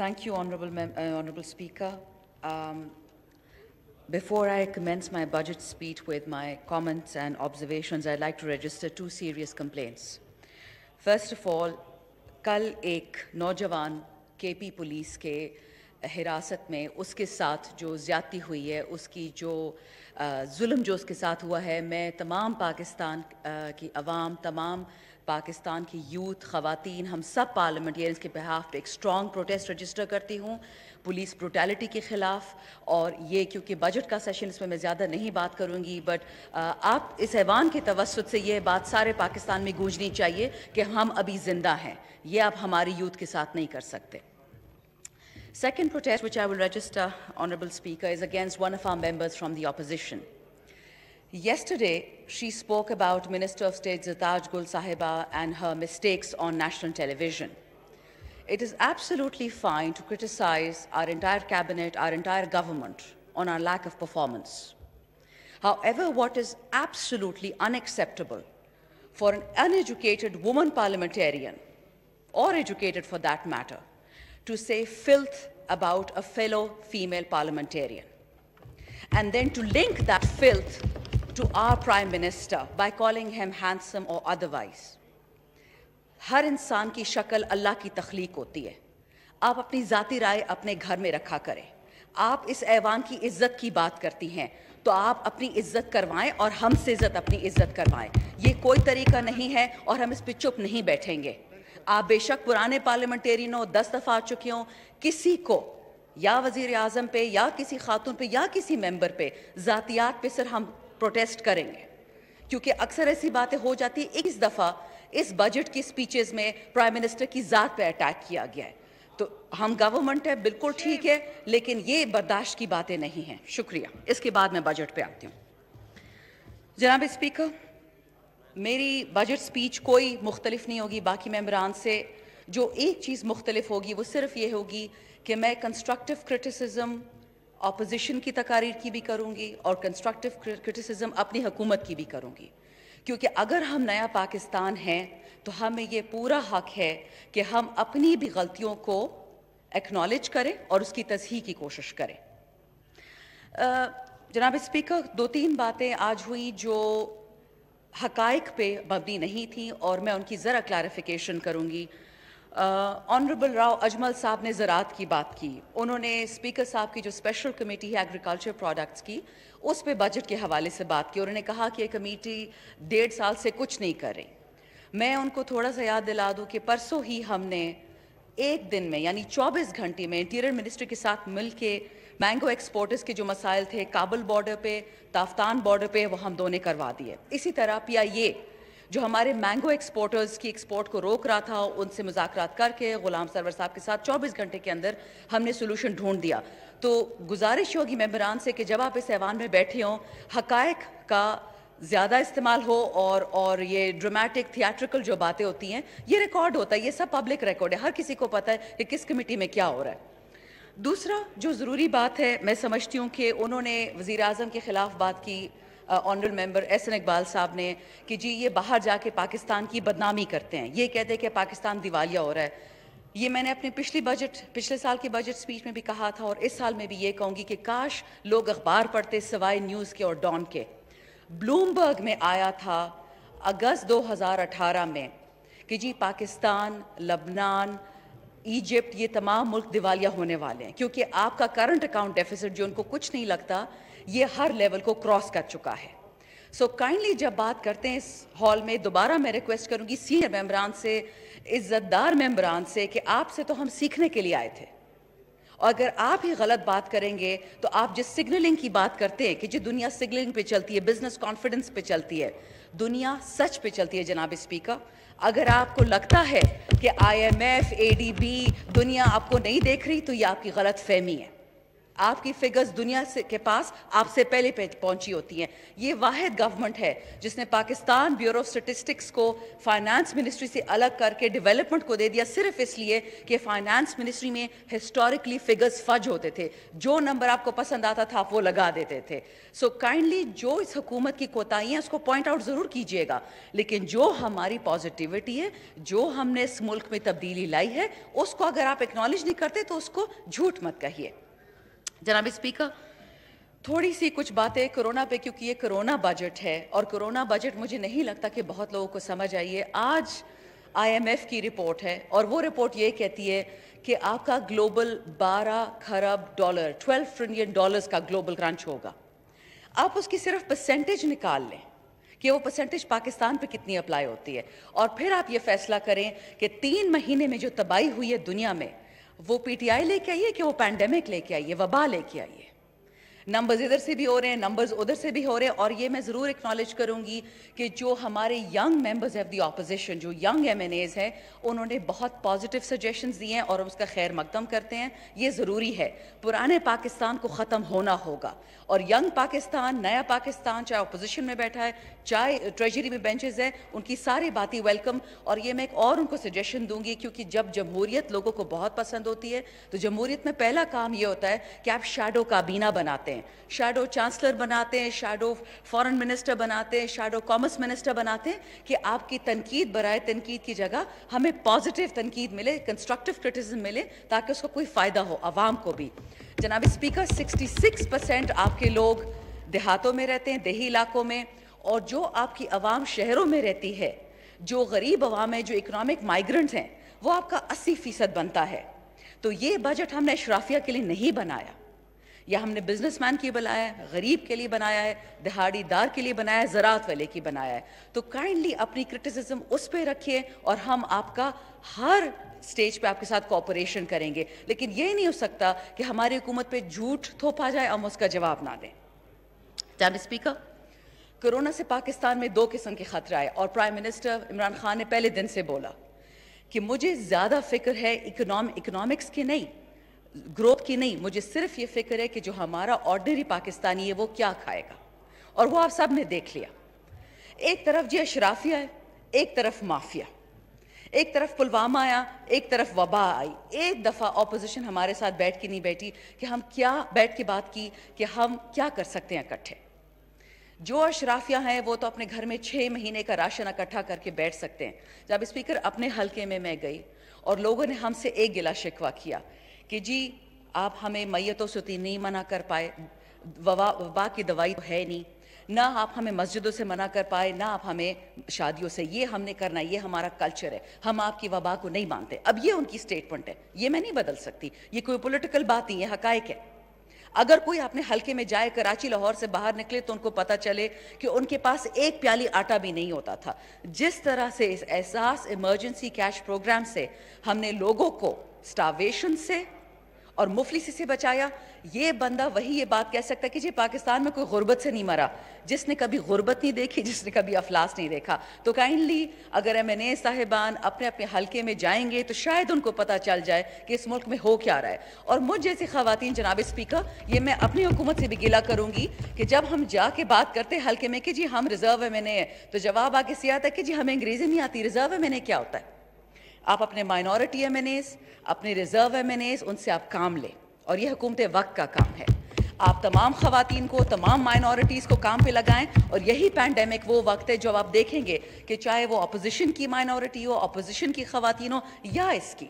Thank you, Honourable, Mem uh, Honourable Speaker. Um, before I commence my budget speech with my comments and observations, I'd like to register two serious complaints. First of all, कल एक नौजवान KP police के हिरासत में उसके साथ जो ज़्यादती हुई है उसकी जो जुल्म जो उसके साथ हुआ है मैं तमाम पाकिस्तान की आवाम तमाम पाकिस्तान की यूथ खातन हम सब पार्लियामेंटेरियंस के बिहाफ पे एक स्ट्रॉन्ग प्रोटेस्ट रजिस्टर करती हूँ पुलिस ब्रोटैलिटी के ख़िलाफ़ और ये क्योंकि बजट का सेशन इसमें मैं ज़्यादा नहीं बात करूँगी बट आप इस ऐवान के तवसत से यह बात सारे पाकिस्तान में गूंजनी चाहिए कि हम अभी ज़िंदा हैं ये आप हमारी यूथ के साथ नहीं कर सकते second protest which I will register honourable speaker is against one of our members from the opposition Yesterday, she spoke about Minister of State Zataj Gul Sahiba and her mistakes on national television. It is absolutely fine to criticize our entire cabinet, our entire government, on our lack of performance. However, what is absolutely unacceptable for an uneducated woman parliamentarian, or educated for that matter, to say filth about a fellow female parliamentarian, and then to link that filth to our Prime Minister by calling him handsome or otherwise. हर इंसान की शक्ल अल्लाह की तख्लीक होती है आप अपनी ज़ाती राय अपने घर में रखा करें आप इस ऐवान की इज्जत की बात करती हैं तो आप अपनी इज्जत करवाएं और हमसे इज्जत अपनी इज्जत करवाएं ये कोई तरीका नहीं है और हम इस पर चुप नहीं बैठेंगे आप बेशक पुराने पार्लियामेंटेरियन हो दस दफ़ा आ चुके हों किसी को या वजीर अजम पे या किसी खातून पे या किसी मेंबर पे ज़ातियात पे सर हम प्रोटेस्ट करेंगे क्योंकि अक्सर ऐसी बातें हो जाती है इस दफ़ा इस बजट की स्पीचेस में प्राइम मिनिस्टर की ज़ात पर अटैक किया गया है तो हम गवर्नमेंट है बिल्कुल ठीक है लेकिन ये बर्दाश्त की बातें नहीं है शुक्रिया इसके बाद मैं बजट पे आती हूँ जनाब स्पीकर मेरी बजट स्पीच कोई मुख्तलिफ नहीं होगी बाकी मेम्बरान से जो एक चीज़ मुख्तलिफ होगी वो सिर्फ ये होगी कि मैं कंस्ट्रक्टिव क्रिटिसिज्म अपोजिशन की तकारीर की भी करूँगी और कंस्ट्रक्टिव क्रिटिसिज्म अपनी हुकूमत की भी करूँगी क्योंकि अगर हम नया पाकिस्तान हैं तो हमें ये पूरा हक है कि हम अपनी भी गलतियों को एक्नॉलेज करें और उसकी तस्ही की कोशिश करें जनाब स्पीकर दो तीन बातें आज हुई जो हकाइक पे मबनी नहीं थी और मैं उनकी ज़रा क्लैरिफिकेशन करूँगी ऑनरेबल राव अजमल साहब ने ज़रात की बात की उन्होंने स्पीकर साहब की जो स्पेशल कमेटी है एग्रीकल्चर प्रोडक्ट्स की उस पर बजट के हवाले से बात की उन्होंने कहा कि ये कमेटी डेढ़ साल से कुछ नहीं कर रही मैं उनको थोड़ा सा याद दिला दूँ कि परसों ही हमने एक दिन में यानी 24 घंटे में इंटीरियर मिनिस्ट्री के साथ मिल मैंगो एक्सपोर्टर्स के जो मसाइल थे काबुल बॉर्डर पे ताफ्तान बॉर्डर पे वो हम दोनों करवा दिए इसी तरह पी आई ए जो हमारे मैंगो एक्सपोर्टर्स की एक्सपोर्ट को रोक रहा था उनसे मुजाकर करके गुलाम सरवर साहब के साथ चौबीस घंटे के अंदर हमने सोलूशन ढूंढ दिया तो गुजारिश होगी मेम्बरान से कि जब आप इस ऐवान में बैठे हों हकायक का ज़्यादा इस्तेमाल हो और और ये ड्रामेटिक थिएट्रिकल जो बातें होती हैं ये रिकॉर्ड होता है ये सब पब्लिक रिकॉर्ड है हर किसी को पता है कि किस कमेटी में क्या हो रहा है दूसरा जो ज़रूरी बात है मैं समझती हूँ कि उन्होंने वज़ी अजम के ख़िलाफ़ बात की ऑनरल मेंबर एसन इकबाल साहब ने कि जी ये बाहर जाके पाकिस्तान की बदनामी करते हैं ये कहते हैं कि पाकिस्तान दिवालिया हो रहा है ये मैंने अपने पिछली बजट पिछले साल की बजट स्पीच में भी कहा था और इस साल में भी ये कहूँगी कि काश लोग अखबार पढ़ते सवाए न्यूज़ के और डॉन के ब्लूमबर्ग में आया था अगस्त 2018 में कि जी पाकिस्तान लबनान इजिप्ट ये तमाम मुल्क दिवालिया होने वाले हैं क्योंकि आपका करंट अकाउंट डेफिसिट जो उनको कुछ नहीं लगता ये हर लेवल को क्रॉस कर चुका है सो so, काइंडली जब बात करते हैं इस हॉल में दोबारा मैं रिक्वेस्ट करूंगी सीनियर मेम्बरान से इज्जतदार मेम्बरान से कि आपसे तो हम सीखने के लिए आए थे और अगर आप ही गलत बात करेंगे तो आप जिस सिग्नलिंग की बात करते हैं कि जो दुनिया सिग्नलिंग पे चलती है बिजनेस कॉन्फिडेंस पे चलती है दुनिया सच पे चलती है जनाब स्पीकर अगर आपको लगता है कि आईएमएफ एडीबी दुनिया आपको नहीं देख रही तो ये आपकी गलत फहमी है आपकी फिगर्स दुनिया से के पास आपसे पहले पहुंची होती हैं ये वाद गवर्नमेंट है जिसने पाकिस्तान ब्यूरो ऑफ स्टेटिस्टिक्स को फाइनेंस मिनिस्ट्री से अलग करके डेवलपमेंट को दे दिया सिर्फ इसलिए कि फाइनेंस मिनिस्ट्री में हिस्टोरिकली फिगर्स फज होते थे जो नंबर आपको पसंद आता था आप वो लगा देते थे सो so, काइंडली जो इस हुकूमत की कोताही है उसको पॉइंट आउट ज़रूर कीजिएगा लेकिन जो हमारी पॉजिटिविटी है जो हमने इस मुल्क में तब्दीली लाई है उसको अगर आप एक्नॉलेज नहीं करते तो उसको झूठ मत कहिए जनाब स्पीकर थोड़ी सी कुछ बातें कोरोना पे क्योंकि ये कोरोना बजट है और कोरोना बजट मुझे नहीं लगता कि बहुत लोगों को समझ आई है आज आईएमएफ की रिपोर्ट है और वो रिपोर्ट ये कहती है कि आपका ग्लोबल 12 खरब डॉलर 12 ट्रिलियन डॉलर्स का ग्लोबल क्रंच होगा आप उसकी सिर्फ परसेंटेज निकाल लें कि वो परसेंटेज पाकिस्तान पे कितनी अप्लाई होती है और फिर आप ये फैसला करें कि तीन महीने में जो तबाही हुई है दुनिया में वो पीटीआई लेके आई कि वो पैंडेमिक लेके आइए वबा लेके आइए नंबर्स इधर से भी हो रहे हैं नंबर्स उधर से भी हो रहे हैं और ये मैं ज़रूर एक्नॉलेज करूंगी कि जो हमारे young members of the opposition जो यंग एम एन एज़ हैं उन्होंने बहुत पॉजिटिव सजेशंस दिए हैं और उसका खैर मकदम करते हैं ये ज़रूरी है पुराने पाकिस्तान को ख़त्म होना होगा और यंग पाकिस्तान नया पाकिस्तान चाहे अपोजिशन में बैठा है चाहे ट्रेजरी में बेंचेज है उनकी सारी बातें वेलकम और ये मैं एक और उनको सजेशन दूंगी क्योंकि जब जमहूरियत लोगों को बहुत पसंद होती है तो जमहूरियत में पहला काम ये होता है कि आप शेडो काबीना बनाते बनाते हैं शैडो चांसलर बनाते हैं शैडो फॉरेन मिनिस्टर बनाते हैं शैडो कॉमर्स मिनिस्टर बनाते हैं कि आपकी तनकीद बरए तनकीद की जगह हमें पॉजिटिव तनकीद मिले कंस्ट्रक्टिव क्रिटिसिज्म मिले ताकि उसका कोई फ़ायदा हो आवाम को भी जनाब स्पीकर सिक्सटी सिक्स परसेंट आपके लोग देहातों में रहते हैं देही इलाकों में और जो आपकी आवाम शहरों में रहती है जो गरीब आवाम है जो इकनॉमिक माइग्रेंट हैं वो आपका अस्सी फ़ीसद बनता है तो ये बजट हमने अशराफिया के लिए नहीं बनाया या हमने बिजनेसमैन के लिए बनाया है गरीब के लिए बनाया है दिहाड़ीदार के लिए बनाया है ज़रात वाले की बनाया है तो काइंडली अपनी क्रिटिसिज्म उस पर रखिए और हम आपका हर स्टेज पे आपके साथ कॉपरेशन करेंगे लेकिन ये नहीं हो सकता कि हमारी हुकूमत पे झूठ थोपा जाए हम उसका जवाब ना दें टैम स्पीकर कोरोना से पाकिस्तान में दो किस्म के खतरे आए और प्राइम मिनिस्टर इमरान खान ने पहले दिन से बोला कि मुझे ज़्यादा फिक्र है इकोनॉमिक्स की नहीं ग्रोथ की नहीं मुझे सिर्फ ये फिक्र है कि जो हमारा ऑर्डनरी पाकिस्तानी है वो क्या खाएगा और वो आप सब ने देख लिया एक तरफ जी अशराफिया है एक तरफ माफिया एक तरफ पुलवामा आया एक तरफ वबा आई एक दफ़ा ऑपोजिशन हमारे साथ बैठ के नहीं बैठी कि हम क्या बैठ के बात की कि हम क्या कर सकते हैं इकट्ठे जो अशराफिया हैं वो तो अपने घर में छः महीने का राशन इकट्ठा करके बैठ सकते हैं जब स्पीकर अपने हलके में मैं गई और लोगों ने हमसे एक गिला शिकवा किया कि जी आप हमें मैतों से उतनी नहीं मना कर पाए वबा वबा की दवाई तो है नहीं ना आप हमें मस्जिदों से मना कर पाए ना आप हमें शादियों से ये हमने करना ये हमारा कल्चर है हम आपकी वबा को नहीं मानते अब ये उनकी स्टेटमेंट है ये मैं नहीं बदल सकती ये कोई पॉलिटिकल बात नहीं है हकायक है अगर कोई अपने हल्के में जाए कराची लाहौर से बाहर निकले तो उनको पता चले कि उनके पास एक प्याली आटा भी नहीं होता था जिस तरह से इस एहसास इमरजेंसी कैश प्रोग्राम से हमने लोगों को स्टावेशन से और मुफलिसी से बचाया ये बंदा वही ये बात कह सकता है कि जी पाकिस्तान में कोई गुर्बत से नहीं मरा जिसने कभी गुर्बत नहीं देखी जिसने कभी अफलास नहीं देखा तो काइंडली अगर एम एन ए साहिबान अपने अपने हल्के में जाएंगे तो शायद उनको पता चल जाए कि इस मुल्क में हो क्या रहा है और मुझ जैसी खातन जनाब स्पीकर ये मैं अपनी हुकूमत से भी गिला करूँगी कि जब हम जाके बात करते हल्के में कि जी हम रिजर्व एम एन ए तो जवाब आके सिया था कि जी हमें अंग्रेज़ी नहीं आती रिजर्व एम एन ए क्या होता है आप अपने माइनॉरिटी एम अपने रिजर्व एम उनसे आप काम लें और ये हुकूमत वक्त का काम है आप तमाम खातन को तमाम माइनॉरिटीज़ को काम पे लगाएं और यही पैंडमिक वो वक्त है जब आप देखेंगे कि चाहे वो अपोजिशन की माइनॉरिटी हो अपोजिशन की खातन हो या इसकी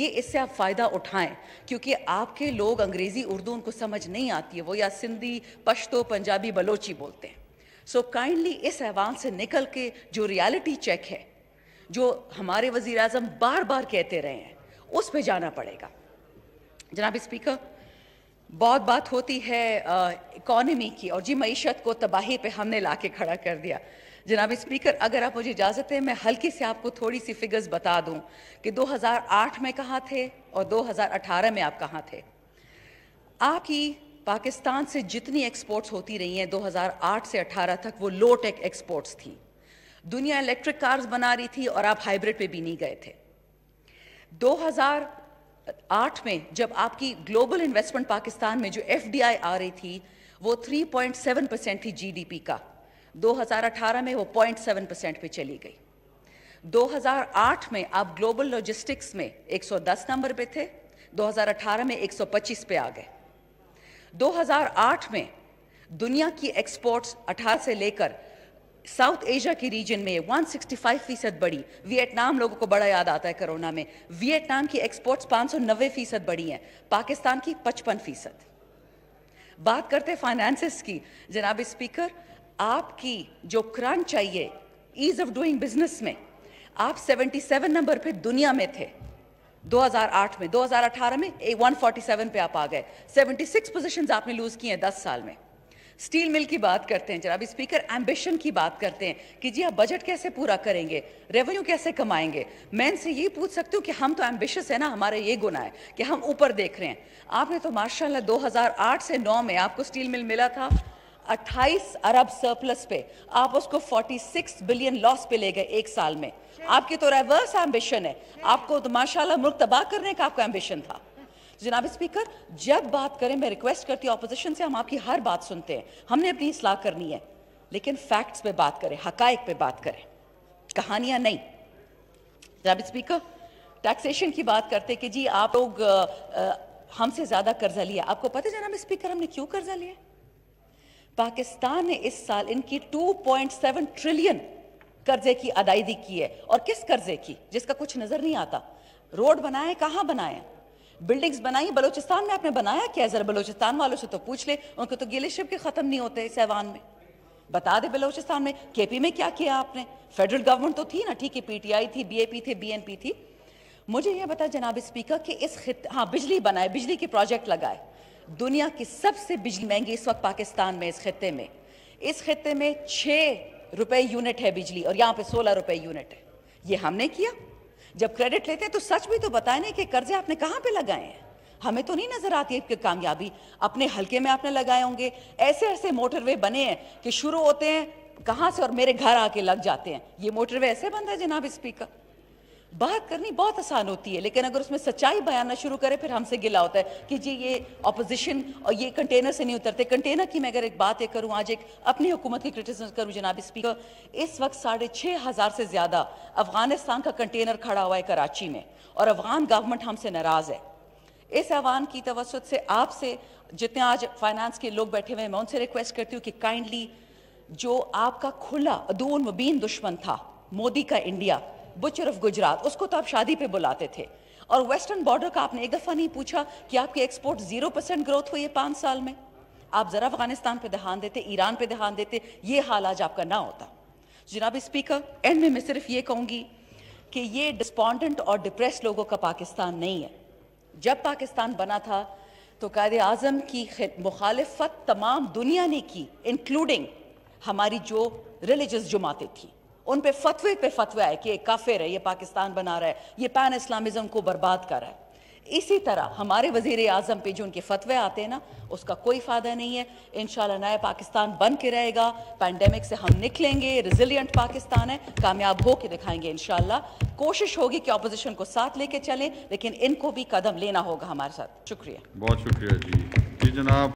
ये इससे आप फ़ायदा उठाएं क्योंकि आपके लोग अंग्रेज़ी उर्दू उनको समझ नहीं आती है वो या सिंधी पश्तो पंजाबी बलोची बोलते हैं सो so काइंडली इस अहवाल से निकल के जो रियलिटी चेक है जो हमारे वज़ी अजम बार बार कहते रहे हैं उस पर जाना पड़ेगा जनाब स्पीकर बहुत बात होती है इकॉनमी की और जी मीशत को तबाही पे हमने ला के खड़ा कर दिया जनाब स्पीकर अगर आप मुझे इजाज़त है मैं हल्की से आपको थोड़ी सी फिगर्स बता दूं कि 2008 में कहाँ थे और 2018 में आप कहाँ थे आपकी पाकिस्तान से जितनी एक्सपोर्ट्स होती रही हैं 2008 से 18 तक वो लो टेक एक्सपोर्ट्स थी दुनिया इलेक्ट्रिक कार्स बना रही थी और आप हाइब्रिड पे भी नहीं गए थे 2008 में जब आपकी ग्लोबल इन्वेस्टमेंट पाकिस्तान में जो एफडीआई आ रही थी वो 3.7 परसेंट थी जीडीपी का 2018 में वो 0.7 परसेंट पे चली गई 2008 में आप ग्लोबल लॉजिस्टिक्स में 110 नंबर पे थे 2018 में 125 पे आ गए 2008 में दुनिया की एक्सपोर्ट्स 18 से लेकर साउथ एशिया की रीजन में 165 फीसद बढ़ी वियतनाम लोगों को बड़ा याद आता है कोरोना में वियतनाम की एक्सपोर्ट्स पांच सौ नब्बे फीसद बढ़ी हैं पाकिस्तान की पचपन फीसद बात करते हैं फाइनेंसिस की जनाब स्पीकर आपकी जो क्रांच चाहिए ईज ऑफ डूइंग बिजनेस में आप 77 नंबर पे दुनिया में थे 2008 में 2018 में 147 पे आप आ गए 76 पोजीशंस आपने लूज किए हैं 10 साल में स्टील मिल की बात करते हैं जनाब स्पीकर एम्बिशन की बात करते हैं कि जी आप बजट कैसे पूरा करेंगे रेवेन्यू कैसे कमाएंगे मैं इनसे ये पूछ सकती हूँ कि हम तो एम्बिशस है ना हमारे ये गुना है कि हम ऊपर देख रहे हैं आपने तो माशाल्लाह 2008 से 9 में आपको स्टील मिल मिला था 28 अरब सरप्लस पे आप उसको 46 बिलियन लॉस पे ले गए एक साल में आपकी तो रेवर्स एम्बिशन है आपको तो माशाल्लाह मुल्क तबाह करने का आपका एम्बिशन था जनाब स्पीकर जब बात करें मैं रिक्वेस्ट करती हूँ अपोजिशन से हम आपकी हर बात सुनते हैं हमने अपनी इसलाह करनी है लेकिन फैक्ट्स पे बात करें हकाइक पे बात करें कहानियां नहीं जनाब स्पीकर टैक्सेशन की बात करते कि जी आप लोग हमसे ज़्यादा कर्जा लिया आपको पता है जनाब स्पीकर हमने क्यों कर्जा लिया पाकिस्तान ने इस साल इनकी 2.7 ट्रिलियन कर्जे की अदायगी की है और किस कर्जे की जिसका कुछ नज़र नहीं आता रोड बनाए कहां बनाए बिल्डिंग्स बनाई बलोचिस्तान में आपने बनाया क्या ज़रा बलोचिस्तान वालों से तो पूछ ले उनको तो गिले शिप के ख़त्म नहीं होते सैवान में बता दे बलोचिस्तान में केपी में क्या किया आपने फेडरल गवर्नमेंट तो थी ना ठीक है पीटीआई थी बीएपी थी बीएनपी थी मुझे यह बता जनाब स्पीकर कि इस खित हाँ बिजली बनाए बिजली के प्रोजेक्ट लगाए दुनिया की सबसे बिजली महंगी इस वक्त पाकिस्तान में इस खत्े में इस खत्े में छः रुपये यूनिट है बिजली और यहाँ पे सोलह रुपये यूनिट है ये हमने किया जब क्रेडिट लेते हैं तो सच भी तो बताए ना कि कर्जे आपने कहाँ पे लगाए हैं हमें तो नहीं नजर आती है कामयाबी अपने हल्के में आपने लगाए होंगे ऐसे ऐसे मोटरवे बने हैं कि शुरू होते हैं कहाँ से और मेरे घर आके लग जाते हैं ये मोटरवे ऐसे बनता है जनाब स्पीकर बात करनी बहुत आसान होती है लेकिन अगर उसमें सच्चाई बयाना शुरू करें फिर हमसे गिला होता है कि जी ये अपोजिशन और ये कंटेनर से नहीं उतरते कंटेनर की मैं अगर एक बात एक करूं आज एक अपनी हुकूमत की क्रिटिस करूं जनाब स्पीकर इस वक्त साढ़े छः हज़ार से ज़्यादा अफगानिस्तान का कंटेनर खड़ा हुआ है कराची में और अफगान गवर्नमेंट हमसे नाराज़ है इस आवान की तवसत से आपसे जितने आज फाइनेंस के लोग बैठे हुए हैं मैं उनसे रिक्वेस्ट करती हूँ कि काइंडली जो आपका खुला दून मुबीन दुश्मन था मोदी का इंडिया बुचर ऑफ गुजरात उसको तो आप शादी पे बुलाते थे और वेस्टर्न बॉर्डर का आपने एक दफ़ा नहीं पूछा कि आपके एक्सपोर्ट जीरो परसेंट ग्रोथ हुई है पांच साल में आप ज़रा अफगानिस्तान पे ध्यान देते ईरान पे ध्यान देते ये हाल आज आपका ना होता जनाब स्पीकर एंड में मैं सिर्फ ये कहूंगी कि ये डिस्पॉन्डेंट और डिप्रेस लोगों का पाकिस्तान नहीं है जब पाकिस्तान बना था तो कायद आजम की मुखालफत तमाम दुनिया ने की इंक्लूडिंग हमारी जो रिलीजस जमातें थी उन पे फतवे पे फतवा है कि ये काफिर है ये पाकिस्तान बना रहा है ये पैन इस्लामिज्म को बर्बाद कर रहा है इसी तरह हमारे वजीर आजम पे जो उनके फतवे आते हैं ना उसका कोई फ़ायदा नहीं है इन नया पाकिस्तान बन के रहेगा पैंडेमिक से हम निकलेंगे रिजिलियंट पाकिस्तान है कामयाब हो के दिखाएंगे इन कोशिश होगी कि अपोजिशन को साथ लेके चलें लेकिन इनको भी कदम लेना होगा हमारे साथ शुक्रिया बहुत शुक्रिया जी जनाब